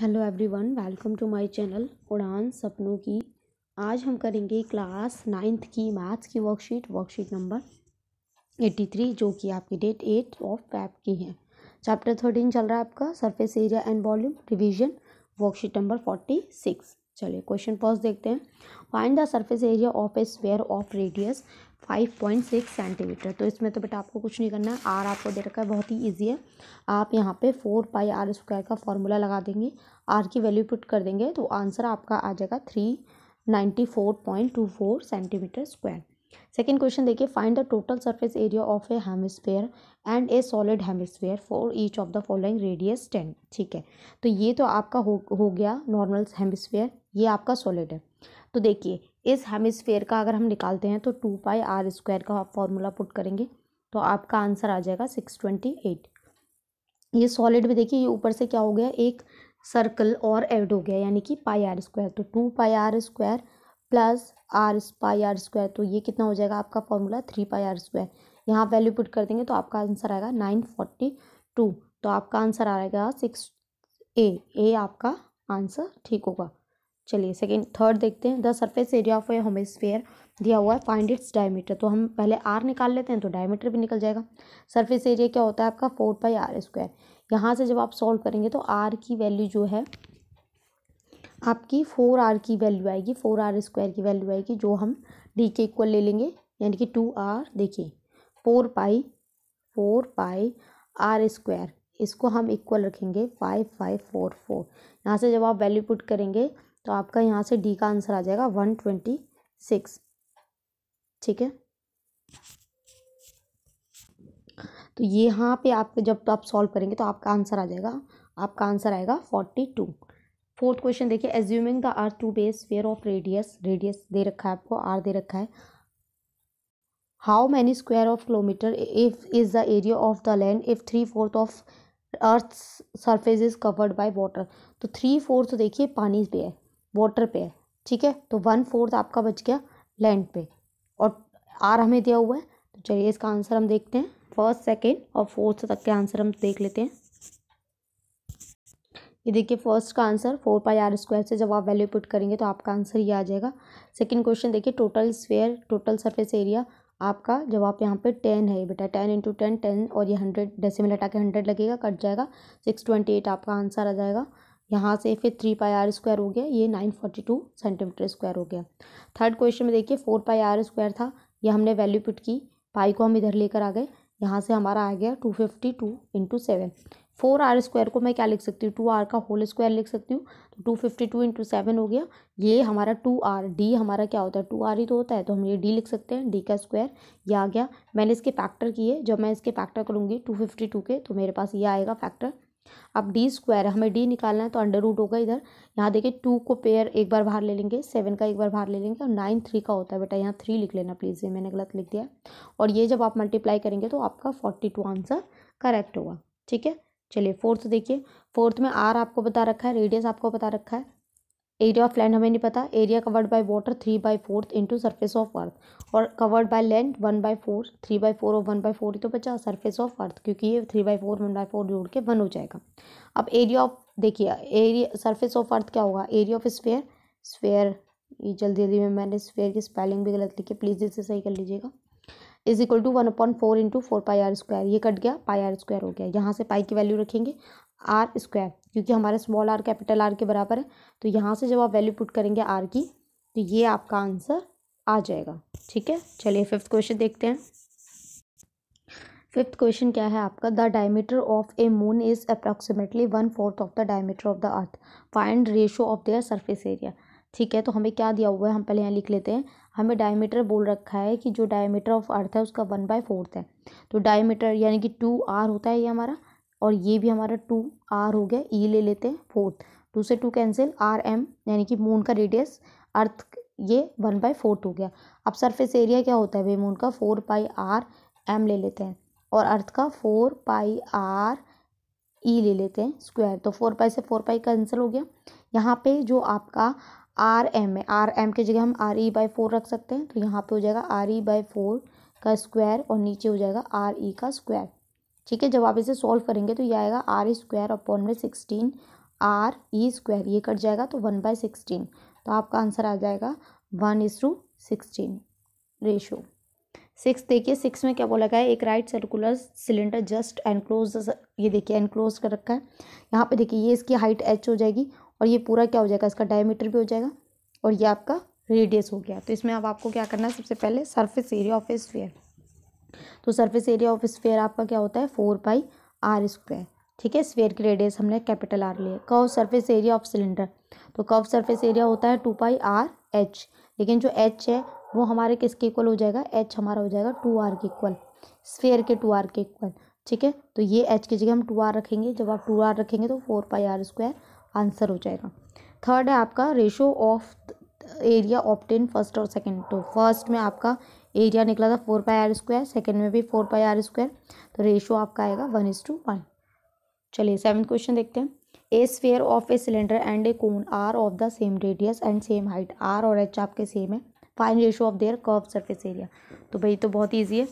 hello everyone welcome to my channel उड़ान सपनों की आज हम करेंगे क्लास नाइन्थ की मैथ्स की worksheet worksheet number eighty three जो कि आपकी डेट एट ऑफ फैप की है चैप्टर थर्टीन चल रहा है आपका surface area and volume revision worksheet number forty six चलिए क्वेश्चन पॉज देखते हैं find the surface area of a sphere of radius five point six centimetre तो इसमें तो बेटा आपको कुछ नहीं करना है आर आपको दे रखा है बहुत ही ईजी है आप यहाँ पे फोर पाई आर स्क्वायर का फॉर्मूला लगा देंगे आर की वैल्यू पुट कर देंगे तो आंसर आपका आ जाएगा three ninety four point two four centimetre square second question देखिए find the total surface area of a hemisphere and a solid hemisphere for each of the following radius ten ठीक है तो ये तो आपका हो हो गया नॉर्मल हेमिसफेयर ये आपका सॉलिड है तो देखिए इस हेमिसफेयर का अगर हम निकालते हैं तो टू पाई आर स्क्वायर का आप फॉर्मूला पुट करेंगे तो आपका आंसर आ जाएगा सिक्स ट्वेंटी एट ये सॉलिड में देखिए ये ऊपर से क्या हो गया एक सर्कल और एड हो गया यानी कि पाई आर स्क्वायर तो two pi are square plus r pi are square तो ये कितना हो जाएगा आपका formula three pi are square यहाँ वैल्यू पुट कर देंगे तो आपका आंसर आएगा नाइन फोर्टी टू तो आपका आंसर आएगा सिक्स ए ए आपका आंसर ठीक होगा चलिए सेकेंड थर्ड देखते हैं the surface area of a hemisphere दिया हुआ है फाइंड इट्स डायमीटर तो हम पहले आर निकाल लेते हैं तो डायमीटर भी निकल जाएगा सर्फेस एरिया क्या होता है आपका फोर बाई आर स्क्वायर यहाँ से जब आप सॉल्व करेंगे तो आर की वैल्यू जो है आपकी फोर आर की वैल्यू आएगी फोर आर स्क्वायर की वैल्यू आएगी जो हम डी के इक्वल ले लेंगे यानी कि टू आर देखिए four pi four pi are square इसको हम इक्वल रखेंगे फाइव फाइव फोर फोर यहाँ से जब आप वैल्यू पुट करेंगे तो आपका यहाँ से डी का आंसर आ जाएगा वन ट्वेंटी सिक्स ठीक है तो यहाँ पे आप जब तो आप सॉल्व करेंगे तो आपका आंसर आ जाएगा आपका आंसर आएगा फोर्टी टू फोर्थ क्वेश्चन देखिए assuming the earth to be sphere of radius radius दे रखा है आपको आर दे रखा है how many square of kilometre if is the area of the land if three fourth of earth surface is covered by water तो three fourth देखिए पानी पे है वाटर पे है ठीक है तो वन फोर्थ आपका बच गया लैंड पे और आर हमें दिया हुआ है तो चलिए इसका आंसर हम देखते हैं फर्स्ट सेकेंड और फोर्थ तक के आंसर हम देख लेते हैं ये देखिए फर्स्ट का answer four pi are square से जब आप वैल्यू पुट करेंगे तो आपका आंसर ये आ जाएगा सेकंड क्वेश्चन देखिए total square total surface area आपका जब आप यहाँ पे टेन है बेटा टेन इंटू टेन टेन और ये हंड्रेड डेसिमल हटा के हंड्रेड लगेगा कट जाएगा सिक्स ट्वेंटी एट आपका आंसर आ जाएगा यहाँ से फिर थ्री पाई आर स्क्वायर हो गया ये nine forty two centimetre square हो गया थर्ड क्वेश्चन में देखिए फोर पाई आर स्क्वायर था ये हमने वैल्यू पुट की पाई को हम इधर लेकर आ गए यहाँ से हमारा आ गया two fifty two into seven four r square को मैं क्या लिख सकती हूँ टू आर का होल स्क्वायर लिख सकती हूँ तो two fifty two into seven हो गया ये हमारा टू आर डी हमारा क्या होता है टू आर ही तो होता है तो हम ये डी लिख सकते हैं डी का स्क्वायर ये आ गया मैंने इसके फैक्टर किए जब मैं इसके फैक्टर करूँगी टू फिफ्टी टू के तो मेरे पास ये आएगा फैक्टर अब डी स्क्वायर हमें डी निकालना है तो अंडर रूट होगा इधर यहाँ देखिए टू को पेयर एक बार बाहर ले लेंगे सेवन का एक बार बाहर ले लेंगे और नाइन थ्री का होता है बेटा यहाँ थ्री लिख लेना प्लीज़ ये मैंने गलत लिख दिया और ये जब आप मल्टीप्लाई करेंगे तो आपका फोर्टी टू आंसर करेक्ट होगा ठीक है चलिए फोर्थ देखिए फोर्थ में आर आपको बता रखा है रेडियस आपको बता रखा है एरिया ऑफ लैंड हमें नहीं पता area covered by water three by fourth into surface of earth और covered by land one by four three by four और वन बाई फोर तो बचा सर्फेस ऑफ अर्थ क्योंकि ये three by four one by four जोड़ के one हो जाएगा अब एरिया ऑफ देखिए एरिया सर्फेस ऑफ अर्थ क्या होगा एरिया ऑफ स्पेयर स्पेयर ये जल्दी जल्दी में मैंने स्पेयर की स्पेलिंग भी गलत लिखी प्लीज़ इसे सही कर लीजिएगा is equal to one upon four into four pi are square ये कट गया पाई आर स्क्वायर हो गया यहाँ से पाई की वैल्यू रखेंगे आर स्क्वायर क्योंकि हमारा स्मॉल आर कैपिटल आर के बराबर है तो यहाँ से जब आप वैल्यू पुट करेंगे आर की तो ये आपका आंसर आ जाएगा ठीक है चलिए फिफ्थ क्वेश्चन देखते हैं फिफ्थ क्वेश्चन क्या है आपका the diameter of a moon is approximately one fourth of the diameter of the earth find ratio of their surface area ठीक है तो हमें क्या दिया हुआ है हम पहले यहाँ लिख लेते हैं हमें डायमीटर बोल रखा है कि जो डायमीटर ऑफ अर्थ है उसका वन बाय फोर्थ है तो डायमीटर यानी कि टू आर होता है ये हमारा और ये भी हमारा टू आर हो गया ई ले लेते हैं फोर्थ टू से टू कैंसिल आर एम यानी कि मून का रेडियस अर्थ ये वन बाई फोर्थ हो गया अब सरफेस एरिया क्या होता है भाई मून का फोर पाई आर एम ले लेते हैं और अर्थ का फोर पाई आर ई ले लेते हैं स्क्वायर तो फोर पाई से फोर पाई कैंसिल हो गया यहाँ पे जो आपका आर एम है आर एम की जगह हम आर ई बाई फोर रख सकते हैं तो यहाँ पे हो जाएगा आर ई बाई फोर का स्क्वायर और नीचे हो जाएगा आर ई का स्क्वायर ठीक है जब आप इसे सॉल्व करेंगे तो ये आएगा आर स्क्वायर अपॉन में सिक्सटीन आर ई स्क्वायर ये कट जाएगा तो वन बाय सिक्सटीन तो आपका आंसर आ जाएगा one is to sixteen ratio six देखिए सिक्स में क्या बोला गया है एक right circular cylinder just enclose ये देखिए एनक्लोज कर रखा है यहाँ पे देखिए ये इसकी हाइट एच हो जाएगी और ये पूरा क्या हो जाएगा इसका डायमीटर भी हो जाएगा और ये आपका रेडियस हो गया तो इसमें अब आप आपको क्या करना है सबसे पहले surface area of a sphere तो सरफेस एरिया ऑफ स्फेयर आपका क्या होता है फोर पाई आर स्क्वायर ठीक है स्फेयर की रेडियस हमने कैपिटल आर लिया कव सरफेस एरिया ऑफ सिलेंडर तो कव सरफेस एरिया होता है टू पाई आर एच लेकिन जो एच है वो हमारे किसके इक्वल हो जाएगा एच हमारा हो जाएगा टू आर के इक्वल स्फेयर के टू आर के इक्वल ठीक है तो ये एच की जगह हम टू आर रखेंगे जब आप टू आर रखेंगे तो four pi are square answer हो जाएगा थर्ड है आपका ratio of area obtained first और सेकेंड तो फर्स्ट में आपका एरिया निकला था four pi are square second में भी फोर पाई आर स्क्वायर तो रेशो आपका आएगा वन इज टू वन चलिए सेवन क्वेश्चन देखते हैं a sphere of a cylinder and a cone are of the same radius and same height r और H आपके सेम है find ratio of their curve surface area तो भाई तो बहुत ईजी है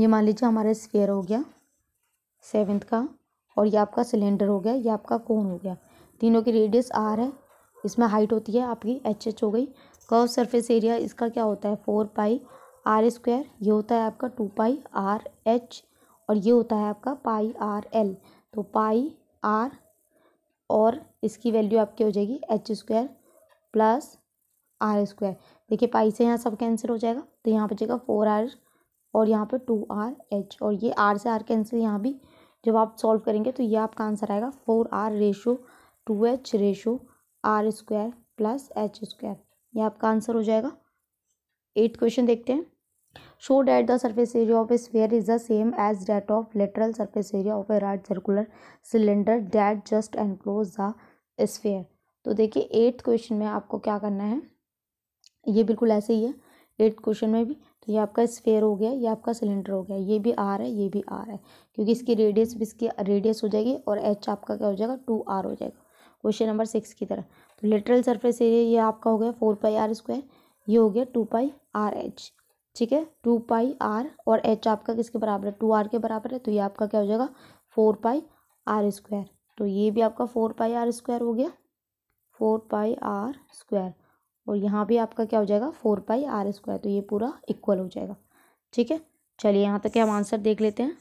ये मान लीजिए हमारा स्फेयर हो गया सेवन्थ का और ये आपका सिलेंडर हो गया ये आपका कोन हो गया तीनों की रेडियस आर है इसमें हाइट होती है आपकी एच एच हो गई कर्व सरफेस एरिया इसका क्या होता है फोर पाई आर स्क्वायर ये होता है आपका टू पाई आर एच और ये होता है आपका पाई आर एल तो पाई आर और इसकी वैल्यू आपकी हो जाएगी h square plus r square देखिए पाई से यहाँ सब कैंसिल हो जाएगा तो यहाँ पर जाएगा फोर आर और यहाँ पर टू आर एच और ये आर से आर कैंसिल यहाँ भी जब आप सॉल्व करेंगे तो ये आपका आंसर आएगा four r ratio two h ratio r square plus h square ये आपका आंसर हो जाएगा एट क्वेश्चन देखते हैं show that the surface area of a sphere is the same as that of lateral surface area of a right circular cylinder that just enclose the sphere तो देखिए eighth question में आपको क्या करना है ये बिल्कुल ऐसे ही है एट्थ क्वेश्चन में भी तो ये आपका स्फेयर हो गया ये आपका सिलेंडर हो गया ये भी आर है ये भी आर है क्योंकि इसकी रेडियस भी इसकी रेडियस हो जाएगी और एच आपका क्या हो जाएगा टू आर हो जाएगा क्वेश्चन नंबर सिक्स की तरह लेटरल सरफेस एरिया ये आपका हो गया फोर पाई आर स्क्वायर ये हो गया टू पाई आर एच ठीक है टू पाई आर और एच आपका किसके बराबर है टू आर के बराबर है तो ये आपका क्या हो जाएगा फोर पाई आर स्क्वायर तो ये भी आपका फोर पाई आर स्क्वायर हो गया फोर पाई आर स्क्वायर और यहाँ भी आपका क्या हो जाएगा फोर पाई आर स्क्वायर तो ये पूरा इक्वल हो जाएगा ठीक है चलिए यहाँ तक हम आंसर देख लेते हैं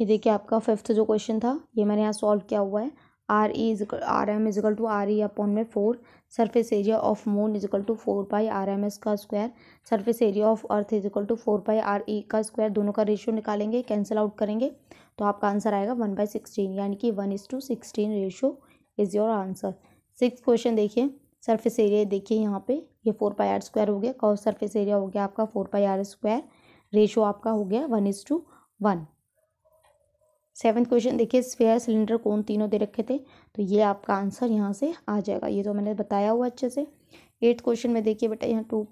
ये देखिए आपका फिफ्थ जो क्वेश्चन था ये मैंने यहाँ सॉल्व किया हुआ है R E is R M equal to R E upon में four surface area of moon equal to four pi R M S का square surface area of earth equal to four pi R E का square दोनों का ratio निकालेंगे cancel out करेंगे तो आपका answer आएगा वन बाई सिक्सटीन यानी कि one is to sixteen ratio is your answer six question देखिए सरफेस एरिया देखिए यहाँ पे ये फोर पाई आर स्क्वायर हो गया कॉ सरफेस एरिया हो गया आपका four pi are square ratio आपका हो गया one is to one seventh question देखिए स्फेयर सिलेंडर कौन तीनों दे रखे थे तो ये आपका आंसर यहाँ से आ जाएगा ये तो मैंने बताया हुआ अच्छे से एट्थ क्वेश्चन में देखिए बेटा यहाँ टू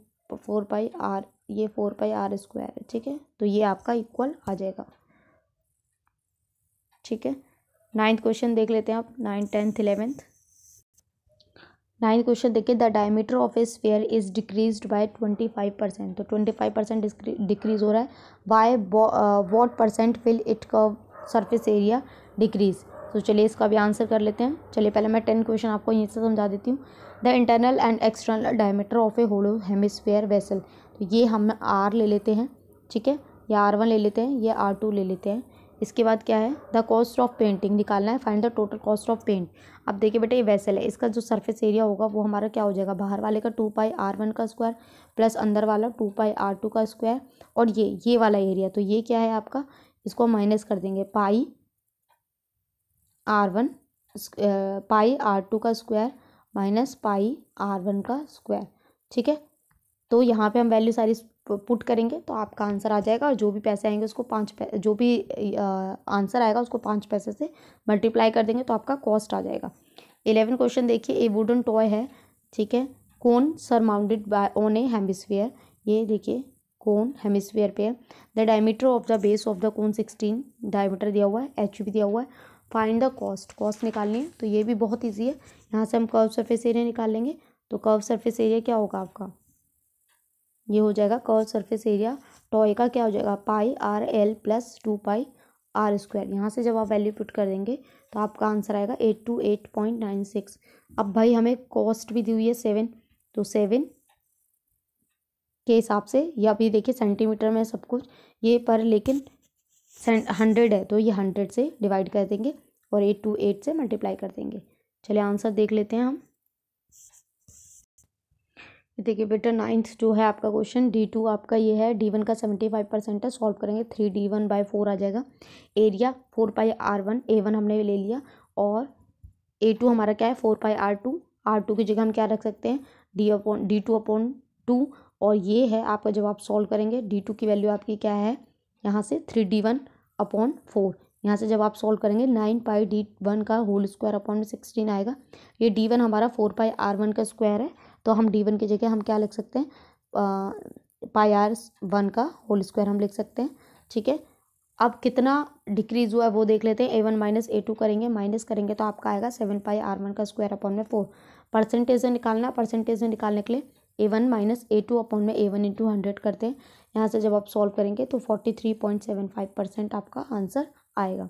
फोर पाई आर ये फोर पाई आर स्क्वायर है ठीक है तो ये आपका इक्वल आ जाएगा ठीक है नाइन्थ क्वेश्चन देख लेते हैं आप ninth tenth eleventh ninth question देखिए the diameter of a sphere is decrease by twenty five percent तो ट्वेंटी फाइव परसेंट डिक्रीज हो रहा है by what percent will it कव सरफेस एरिया डिक्रीज़ तो चलिए इसका भी आंसर कर लेते हैं चलिए पहले मैं टेन क्वेश्चन आपको यहीं से समझा देती हूँ the internal and external diameter of a hollow hemisphere vessel तो ये हम आर ले लेते हैं ठीक है या आर वन ले लेते हैं या आर टू ले लेते हैं इसके बाद क्या है द कॉस्ट ऑफ पेंटिंग निकालना है find the total cost of paint अब देखिए बेटा ये वेसल है इसका जो सरफेस एरिया होगा वो हमारा क्या हो जाएगा बाहर वाले का टू पाई आर वन का स्क्वायर प्लस अंदर वाला टू पाई आर टू का स्क्वायर और ये ये वाला एरिया तो ये क्या है आपका इसको माइनस कर देंगे pi R one pi R two का square minus pi R one का स्क्वायर ठीक है तो यहाँ पे हम वैल्यू सारी पुट करेंगे तो आपका आंसर आ जाएगा और जो भी पैसे आएंगे उसको पाँच जो भी आंसर आएगा उसको पाँच पैसे से मल्टीप्लाई कर देंगे तो आपका कॉस्ट आ जाएगा इलेवन क्वेश्चन देखिए ए वुडन टॉय है ठीक है cone surmounted by on a hemisphere ये देखिए कौन हेमिस्फीयर पे है the diameter of the base of the cone sixteen diameter दिया हुआ है एच भी दिया हुआ है फाइंड द कॉस्ट कॉस्ट निकालनी है तो ये भी बहुत ईजी है यहाँ से हम कर्व सर्फेस एरिया निकाल लेंगे तो कर्व सर्फेस एरिया क्या होगा आपका ये हो जाएगा कर्व सर्फेस एरिया टॉय का क्या हो जाएगा pi R L plus two pi are square यहाँ से जब आप वैल्यू पुट कर देंगे तो आपका आंसर आएगा eight two eight point nine six अब भाई हमें कॉस्ट भी दी हुई है सेवन तो सेवन के हिसाब से या भी देखिए सेंटीमीटर में सब कुछ ये पर लेकिन हंड्रेड है तो ये हंड्रेड से डिवाइड कर देंगे और एट टू एट से मल्टीप्लाई कर देंगे चलिए आंसर देख लेते हैं हम देखिए बेटा नाइन्थ जो है आपका क्वेश्चन डी टू आपका ये है डी वन का सेवेंटी फाइव परसेंट है सॉल्व करेंगे three D one by four आ जाएगा area four pi R one A one हमने ले लिया और ए टू हमारा क्या है four pi R two R two की जगह हम क्या रख सकते हैं D upon D two upon two और ये है आपका जब आप सॉल्व करेंगे डी टू की वैल्यू आपकी क्या है यहाँ से three D one upon four यहाँ से जब आप सॉल्व करेंगे नाइन पाई डी वन का होल स्क्वायर अपॉन में सिक्सटीन आएगा ये डी वन हमारा फोर पाई आर वन का स्क्वायर है तो हम डी वन की जगह हम क्या लिख सकते हैं पाई आर वन का होल स्क्वायर हम लिख सकते हैं ठीक है अब कितना डिक्रीज हुआ है वो देख लेते हैं A one minus A two करेंगे माइनस करेंगे तो आपका आएगा सेवन पाई आर वन का स्क्वायर अपॉन में फोर परसेंटेज से निकालना परसेंटेज से निकालने के लिए A one minus A two upon में ए वन इंटू हंड्रेड करते हैं यहाँ से जब आप सॉल्व करेंगे तो forty three point seven five percent आपका आंसर आएगा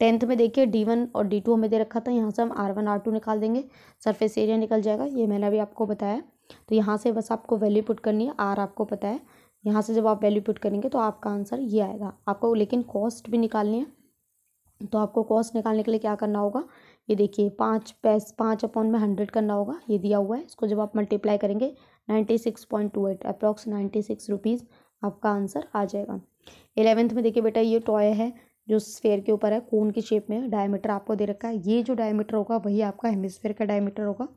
टेंथ में देखिए डी वन और डी टू हमें दे रखा था यहाँ से हम आर वन आर टू निकाल देंगे सरफेस एरिया निकल जाएगा ये मैंने अभी आपको बताया तो यहाँ से बस आपको वैल्यू पुट करनी है आर आपको पता है यहाँ से जब आप वैल्यू पुट करेंगे तो आपका आंसर ये आएगा आपको लेकिन कॉस्ट भी निकालनी है तो आपको कॉस्ट निकालने के लिए क्या करना होगा ये देखिए पाँच पैस पाँच अपॉन में हंड्रेड करना होगा ये दिया हुआ है इसको जब आप मल्टीप्लाई करेंगे ninety six point two eight approx ninety six rupees आपका आंसर आ जाएगा एलेवेंथ में देखिए बेटा ये टॉय है जो स्फेयर के ऊपर है कोन की शेप में डायमीटर आपको दे रखा है ये जो डायमीटर होगा वही आपका हेमिस्फेयर का डायमीटर होगा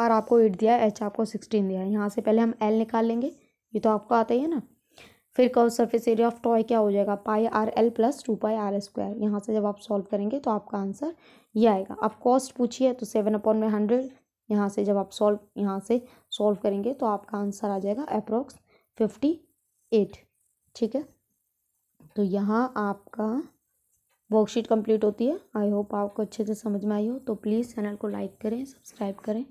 आर आपको एट दिया है एच आपको सिक्सटीन दिया है यहाँ से पहले हम एल निकाल लेंगे ये तो आपको आता ही है ना फिर curve surface area of toy क्या हो जाएगा pi R L plus two pi are square यहाँ से जब आप सॉल्व करेंगे तो आपका आंसर ये आएगा अब कॉस्ट पूछिए तो सेवन अपॉन में हंड्रेड यहाँ से जब आप सॉल्व यहाँ से सॉल्व करेंगे तो आपका आंसर आ जाएगा अप्रोक्स फिफ्टी एट ठीक है तो यहाँ आपका वर्कशीट कंप्लीट होती है आई होप आपको अच्छे से समझ में आई हो तो प्लीज़ चैनल को लाइक करें सब्सक्राइब करें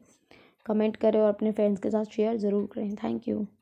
कमेंट करें और अपने फ्रेंड्स के साथ शेयर ज़रूर करें थैंक यू